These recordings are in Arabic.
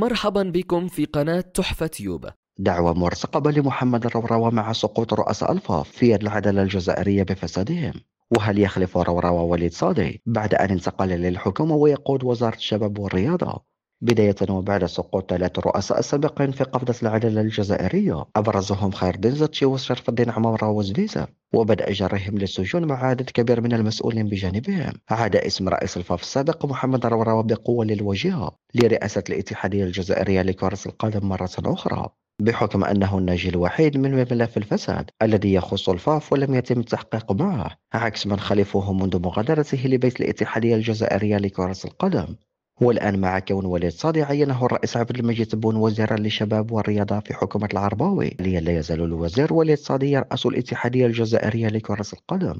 مرحبا بكم في قناة تحفة يوبا دعوى مرتقبة لمحمد الروراوة مع سقوط رؤساء الفاف في يد العدالة الجزائرية بفسادهم وهل يخلف روراوة وليد صادي بعد أن انتقل للحكومة ويقود وزارة الشباب والرياضة بداية وبعد سقوط ثلاث رؤساء سابقين في قبضة العدالة الجزائرية أبرزهم خير دنزتشي وشرف الدين عمر وزليزة وبدأ جرهم للسجون مع عدد كبير من المسؤولين بجانبهم عاد اسم رئيس الفاف السابق محمد رورا بقوة للوجهة لرئاسة الاتحادية الجزائرية لكرة القدم مرة أخرى بحكم أنه الناجي الوحيد من ملف الفساد الذي يخص الفاف ولم يتم التحقيق معه عكس من خلفه منذ مغادرته لبيت الاتحادية الجزائرية لكرة القدم والآن مع كون وليد صالح عينه الرئيس عبد المجيد تبون وزيرا للشباب والرياضة في حكومة العرباوي ليا لا يزال الوزير وليد صالح يرأس الاتحادية الجزائرية لكرة القدم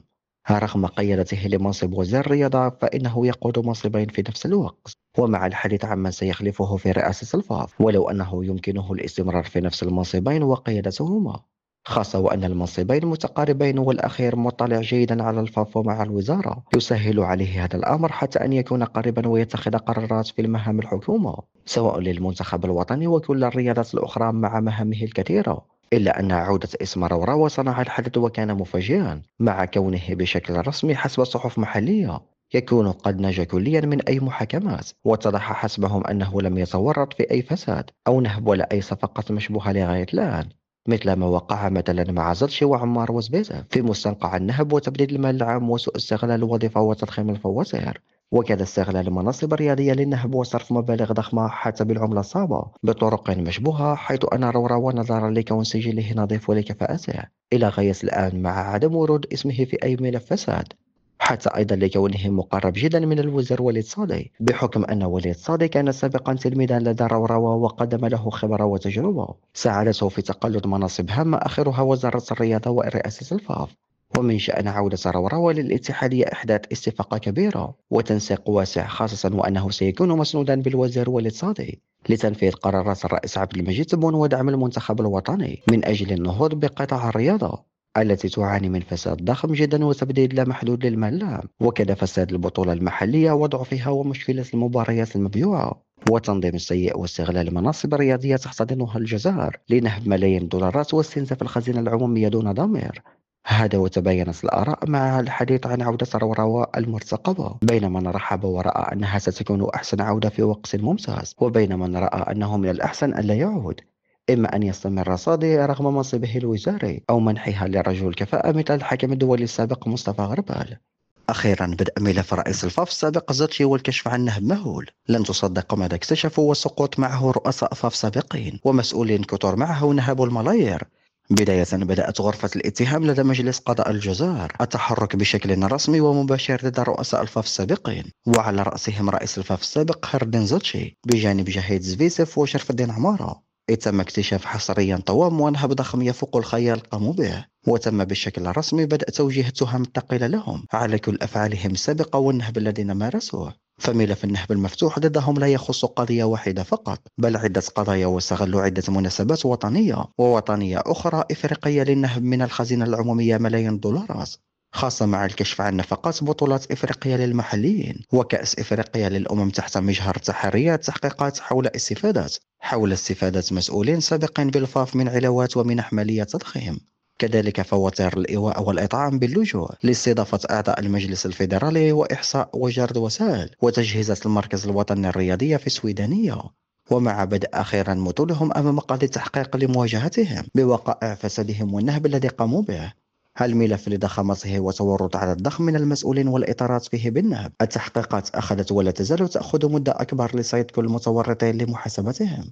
رغم قيادته لمنصب وزير الرياضة فإنه يقود منصبين في نفس الوقت ومع الحديث عن من سيخلفه في رئاسة الفاف ولو أنه يمكنه الاستمرار في نفس المنصبين وقيادتهما خاصة وأن المنصبين متقاربين والأخير مطلع جيدا على الفافو مع الوزارة يسهل عليه هذا الأمر حتى أن يكون قريبا ويتخذ قرارات في المهام الحكومة سواء للمنتخب الوطني وكل الرياضات الأخرى مع مهامه الكثيرة إلا أن عودة اسم رورا صنع الحدث وكان مفاجئا مع كونه بشكل رسمي حسب صحف محلية يكون قد نجا كليا من أي محاكمات واتضح حسبهم أنه لم يتورط في أي فساد أو نهب ولا أي صفقة مشبوهة لغاية الآن مثل ما وقع مثلا مع زرشي وعمار وزبيزة في مستنقع النهب وتبديل المال العام وسوء استغلال الوظيفة وتضخيم الفواتير وكذا استغلال المناصب الرياضيه للنهب وصرف مبالغ ضخمة حتى بالعملة الصعبة بطرق مشبوهة حيث أن الروى نظرا لكون سجله نظيف ولكفاءته إلى غاية الآن مع عدم ورود اسمه في أي ملف فساد حتى أيضا لكونه مقرب جدا من الوزير وليد صالح بحكم أن وليد صالح كان سابقا تلميذا لدى روروا وقدم له خبرة وتجربة ساعدته في تقلد مناصب هامة آخرها وزارة الرياضة ورئاسة الفاف ومن شأن عودة روروا للاتحادية إحداث استفاقة كبيرة وتنسيق واسع خاصة وأنه سيكون مسنودا بالوزير وليد صادي لتنفيذ قرارات الرئيس عبد المجيد تبون ودعم المنتخب الوطني من أجل النهوض بقطاع الرياضة التي تعاني من فساد ضخم جدا وتبديد لا محدود للمال وكذا فساد البطولة المحلية وضعفها ومشكلة المباريات المبيوعة وتنظيم السيء واستغلال مناصب رياضية تحتضنها الجزائر لنهب ملايين الدولارات واستنزاف الخزينة العمومية دون ضمير هذا وتباينت الآراء مع الحديث عن عودة الرواء المرتقبة بين من رحب ورأى أنها ستكون أحسن عودة في وقت ممتاز وبين من رأى أنه من الأحسن ألا يعود إما أن يستمر صادي رغم منصبه الوزاري أو منحها لرجل كفاءة مثل الحاكم الدولي السابق مصطفى غربال أخيرا بدأ ملف رئيس الفاف السابق زرتي والكشف عنه مهول لن تصدق ماذا اكتشفوا وسقوط معه رؤساء فاف سابقين ومسؤولين كثر معه نهبوا الملايير بداية بدأت غرفة الاتهام لدى مجلس قضاء الجزائر التحرك بشكل رسمي ومباشر ضد رؤساء الفاف السابقين وعلى رأسهم رئيس الفاف السابق هردن زوتشي بجانب جهيد زفيسف وشرف الدين عمارة تم اكتشاف حصريا طوام ونهب ضخم يفوق الخيال قاموا به وتم بشكل رسمي بدء توجيه التهم الثقيلة لهم على كل أفعالهم السابقة والنهب الذين مارسوه فملف النهب المفتوح ضدهم لا يخص قضية واحدة فقط بل عدة قضايا واستغلوا عدة مناسبات وطنية ووطنية أخرى إفريقية للنهب من الخزينة العمومية ملايين دولارات خاصة مع الكشف عن نفقات بطولات إفريقيا للمحليين وكأس إفريقيا للأمم تحت مجهر التحرية تحقيقات حول استفادات حول استفادة مسؤولين سابقين بالفاف من علاوات ومنح مالية تضخيم كذلك فواتير الإيواء والإطعام باللجوء لاستضافة أعضاء المجلس الفيدرالي وإحصاء وجرد وسائل وتجهيزات المركز الوطني الرياضية في السويدانية ومع بدء أخيرا مطولهم أمام قاضي التحقيق لمواجهتهم بوقائع فسادهم والنهب الذي قاموا به الملف لضخامته وتورط على الضخم من المسؤولين والإطارات فيه بالنهب التحقيقات أخذت ولا تزال تأخذ مدة أكبر لصيد كل المتورطين لمحاسبتهم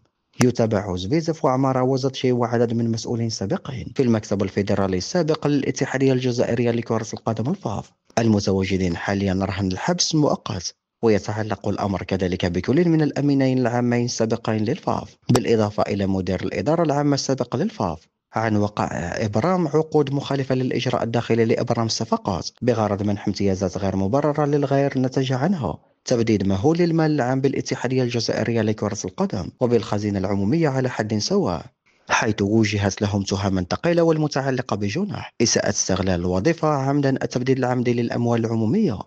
يتابع زفيزف وعمارة وزتشي وعدد من مسؤولين سابقين في المكتب الفيدرالي السابق للاتحادية الجزائرية لكرة القدم الفاف المتواجدين حاليا رهن الحبس مؤقت ويتعلق الأمر كذلك بكل من الأمينين العامين السابقين للفاف بالإضافة إلى مدير الإدارة العامة السابق للفاف عن وقع إبرام عقود مخالفة للإجراء الداخلي لإبرام الصفقات بغرض منح امتيازات غير مبررة للغير نتج عنها تبديد مهول للمال العام بالاتحادية الجزائرية لكرة القدم وبالخزينة العمومية على حد سواء حيث وجهت لهم تهم ثقيله والمتعلقه بجناح اساءه استغلال الوظيفه عمدا التبديد العمدي للاموال العموميه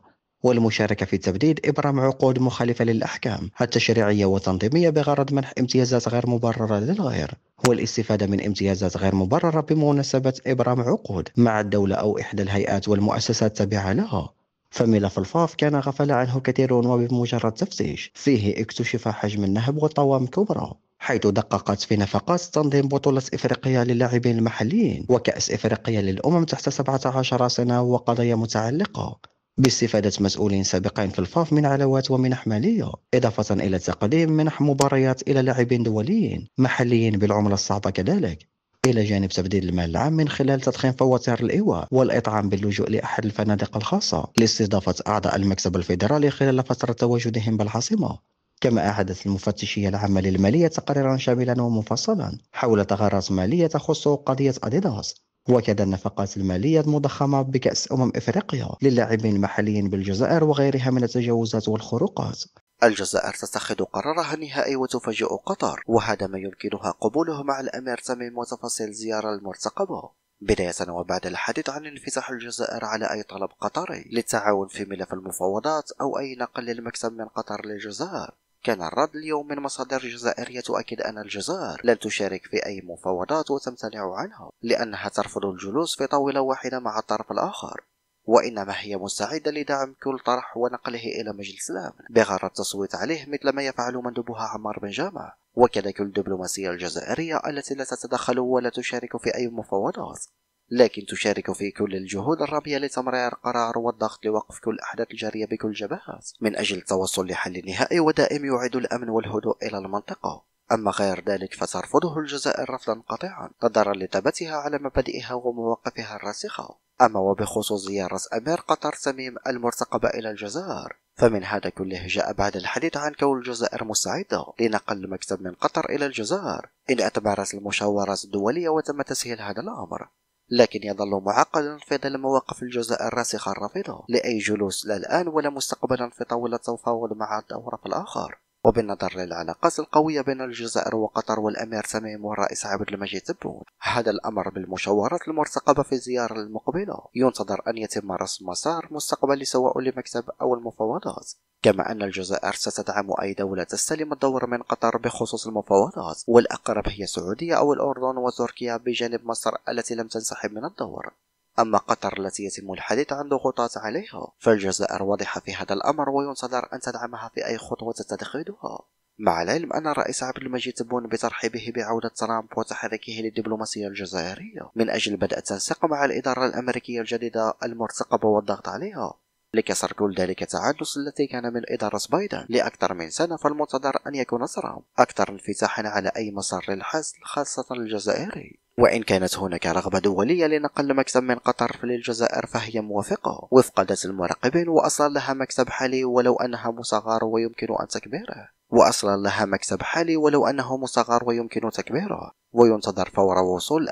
والمشاركة في تبديد إبرام عقود مخالفة للأحكام التشريعية والتنظيمية بغرض منح امتيازات غير مبررة للغير والاستفادة من امتيازات غير مبررة بمناسبة إبرام عقود مع الدولة أو إحدى الهيئات والمؤسسات التابعة لها فملف الفاف كان غفل عنه كثيرون وبمجرد تفتيش فيه اكتشف حجم النهب وطوام كبرى حيث دققت في نفقات تنظيم بطولة إفريقيا للاعبين المحليين وكأس إفريقيا للأمم تحت 17 سنة وقضايا متعلقة باستفادة مسؤولين سابقين في الفاف من علاوات ومنح مالية إضافة إلى تقديم منح مباريات إلى لاعبين دوليين محليين بالعملة الصعبة كذلك إلى جانب تبديل المال العام من خلال تضخيم فواتير الإيواء والإطعام باللجوء لأحد الفنادق الخاصة لاستضافة أعضاء المكتب الفيدرالي خلال فترة تواجدهم بالعاصمة كما أعدت المفتشية العامة للمالية تقريرا شاملا ومفصلا حول ثغرات مالية تخص قضية أديداس وكذا النفقات المالية المضخمة بكأس أمم إفريقيا للاعبين المحليين بالجزائر وغيرها من التجاوزات والخروقات الجزائر تتخذ قرارها النهائي وتفاجئ قطر وهذا ما يمكنها قبوله مع الأمير تميم وتفاصيل الزيارة المرتقبة بداية وبعد الحديث عن انفتاح الجزائر على أي طلب قطري للتعاون في ملف المفاوضات أو أي نقل للمكسب من قطر للجزائر كان الرد اليوم من مصادر جزائرية تؤكد أن الجزائر لن تشارك في أي مفاوضات وتمتنع عنها لأنها ترفض الجلوس في طاولة واحدة مع الطرف الآخر وإنما هي مستعدة لدعم كل طرح ونقله إلى مجلس الأمن بغرض التصويت عليه مثل ما يفعل مندوبها عمار بن جامع وكذلك الدبلوماسية الجزائرية التي لا تتدخل ولا تشارك في أي مفاوضات لكن تشارك في كل الجهود الرابية لتمرير القرار والضغط لوقف كل الأحداث الجارية بكل الجبهات من أجل التوصل لحل نهائي ودائم يعيد الأمن والهدوء إلى المنطقة أما غير ذلك فترفضه الجزائر رفضا قاطعا نظرا لثباتها على مبادئها ومواقفها الراسخة أما وبخصوص زيارة أمير قطر سميم المرتقبة إلى الجزائر فمن هذا كله جاء بعد الحديث عن كون الجزائر مستعدة لنقل المكتب من قطر إلى الجزائر إن اعتبرت المشاورات الدولية وتم تسهيل هذا الأمر لكن يظل معقدا في ظل مواقف الجزائر الراسخة الرافضة لأي جلوس لا الآن ولا مستقبلا في طاولة تفاوض مع الطرف الآخر وبالنظر للعلاقات القوية بين الجزائر وقطر والأمير تميم والرئيس عبد المجيد تبون هذا الأمر بالمشاورات المرتقبة في الزيارة المقبلة ينتظر أن يتم رسم مسار مستقبلي سواء لمكتب أو المفاوضات كما أن الجزائر ستدعم أي دولة تستلم الدور من قطر بخصوص المفاوضات والأقرب هي السعودية أو الأردن وتركيا بجانب مصر التي لم تنسحب من الدور أما قطر التي يتم الحديث عن ضغوطات عليها فالجزائر واضحة في هذا الأمر وينتظر أن تدعمها في أي خطوة تتخذها مع العلم أن الرئيس عبد المجيد تبون بترحيبه بعودة ترامب وتحركه للدبلوماسية الجزائرية من أجل بدء التنسيق مع الإدارة الأمريكية الجديدة المرتقبة والضغط عليها لكسر كل ذلك التعدس الذي كان من إدارة بايدن لأكثر من سنة فالمنتظر أن يكون نصرهم أكثر انفتاحا على أي مسار للحزم خاصة الجزائري وإن كانت هناك رغبة دولية لنقل مكسب من قطر للجزائر فهي موافقة وفق ذات المراقبين وأصلا لها مكسب حالي ولو أنها مصغر ويمكن أن تكبيره وأصلا لها مكسب حالي ولو أنه مصغر ويمكن تكبيره وينتظر فور وصول